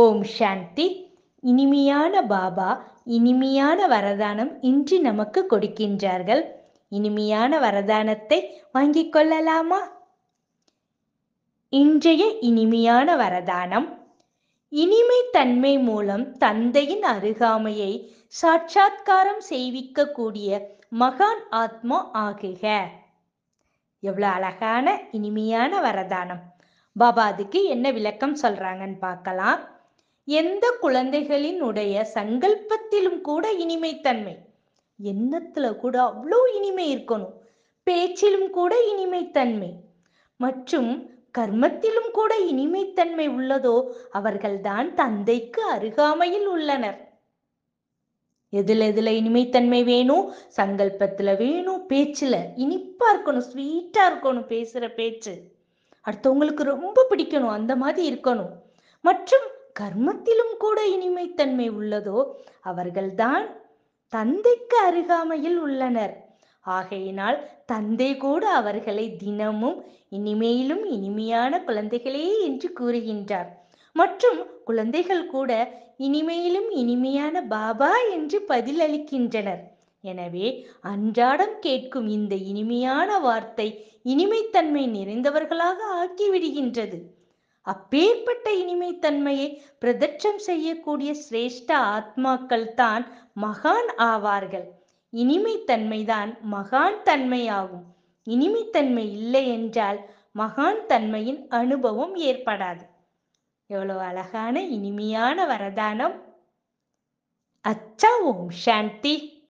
ஓம் சாந்தி இனிமையான பாபா இனிமையான வரதானம் இன்று நமக்கு கொடுக்கின்றார்கள் இனிமையான வரதானத்தை வாங்கிக் கொள்ளலாமா இன்றைய இனிமையான வரதானம் இனிமை தன்மை மூலம் தந்தையின் அருகாமையை சாட்சாத்காரம் செய்விக்கக்கூடிய மகான் ஆத்மா ஆகுக எவ்வளோ அழகான இனிமையான வரதானம் பாபா அதுக்கு என்ன விளக்கம் சொல்றாங்கன்னு பார்க்கலாம் எந்த குழந்தைகளின் உடைய சங்கல்பத்திலும் கூட இனிமைத்தன்மை எண்ணத்துல கூட அவ்வளோ இனிமை இருக்கணும் பேச்சிலும் கூட இனிமைத்தன்மை மற்றும் கர்மத்திலும் கூட இனிமைத்தன்மை உள்ளதோ அவர்கள்தான் தந்தைக்கு அருகாமையில் உள்ளனர் எதுல எதுல இனிமைத்தன்மை வேணும் சங்கல்பத்துல வேணும் பேச்சுல இனிப்பா இருக்கணும் ஸ்வீட்டா இருக்கணும் பேசுற பேச்சு அடுத்தவங்களுக்கு ரொம்ப பிடிக்கணும் அந்த மாதிரி இருக்கணும் மற்றும் கர்மத்திலும் கூட இனிமைத்தன்மை உள்ளதோ அவர்கள்தான் தந்தைக்கு அருகாமையில் உள்ளனர் ஆகையினால் தந்தை கூட அவர்களை தினமும் இனிமையிலும் இனிமையான குழந்தைகளே என்று கூறுகின்றார் மற்றும் குழந்தைகள் கூட இனிமையிலும் இனிமையான பாபா என்று பதிலளிக்கின்றனர் எனவே அன்றாடம் கேட்கும் இந்த இனிமையான வார்த்தை இனிமைத்தன்மை நிறைந்தவர்களாக ஆக்கிவிடுகின்றது அப்பேற்பட்ட இனிமைத்தன்மையை பிரதட்சம் செய்யக்கூடிய சிரேஷ்ட ஆத்மாக்கள் தான் மகான் ஆவார்கள் இனிமைத்தன்மைதான் மகான் தன்மையாகும் இனிமைத்தன்மை இல்லை என்றால் மகான் தன்மையின் அனுபவம் ஏற்படாது எவ்வளவு அழகான இனிமையான வரதானம் அச்சா ஓம் சாந்தி